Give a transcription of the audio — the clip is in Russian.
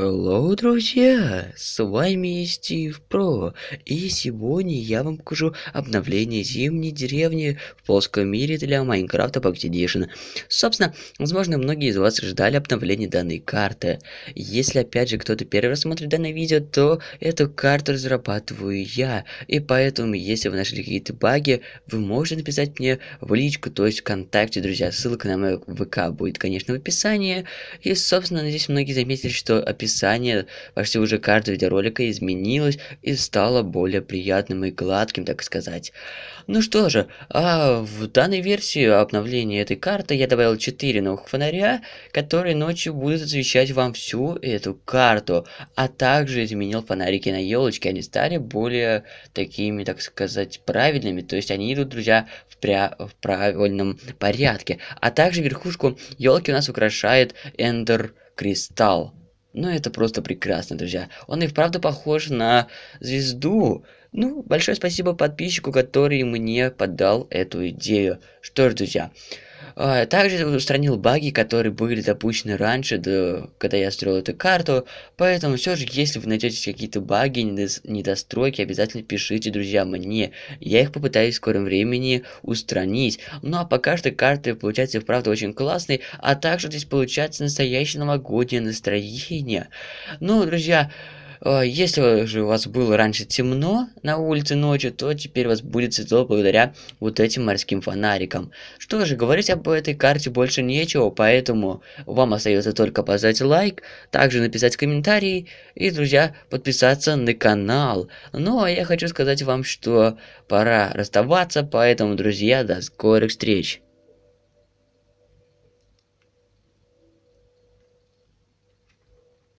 Hello, друзья! С вами Стив Про, и сегодня я вам покажу обновление зимней деревни в плоском мире для Майнкрафта Pocket Edition. Собственно, возможно, многие из вас ждали обновления данной карты. Если, опять же, кто-то первый раз смотрит данное видео, то эту карту разрабатываю я, и поэтому, если вы нашли какие-то баги, вы можете написать мне в личку, то есть ВКонтакте, друзья. Ссылка на мой ВК будет, конечно, в описании. И, собственно, здесь многие заметили, что описание описание почти уже каждого видеоролика изменилось и стало более приятным и гладким, так сказать. Ну что же, а в данной версии обновления этой карты я добавил 4 новых фонаря, которые ночью будут освещать вам всю эту карту, а также изменил фонарики на елочке, они стали более такими, так сказать, правильными, то есть они идут, друзья, в, пря в правильном порядке. А также верхушку елки у нас украшает эндер кристалл. Ну, это просто прекрасно, друзья. Он и вправду похож на звезду. Ну, большое спасибо подписчику, который мне подал эту идею. Что ж, друзья, а, также устранил баги, которые были допущены раньше, до, когда я строил эту карту. Поэтому все же, если вы найдете какие-то баги, недос недостройки, обязательно пишите, друзья, мне. Я их попытаюсь в скором времени устранить. Ну а пока что карты получаются, правда, очень классные. А также здесь получается настоящее новогоднее настроение. Ну, друзья, Э, если же у вас было раньше темно на улице ночью, то теперь у вас будет светло благодаря вот этим морским фонарикам. Что же, говорить об этой карте больше нечего, поэтому вам остается только поставить лайк, также написать комментарий и, друзья, подписаться на канал. Но ну, а я хочу сказать вам, что пора расставаться, поэтому, друзья, до скорых встреч!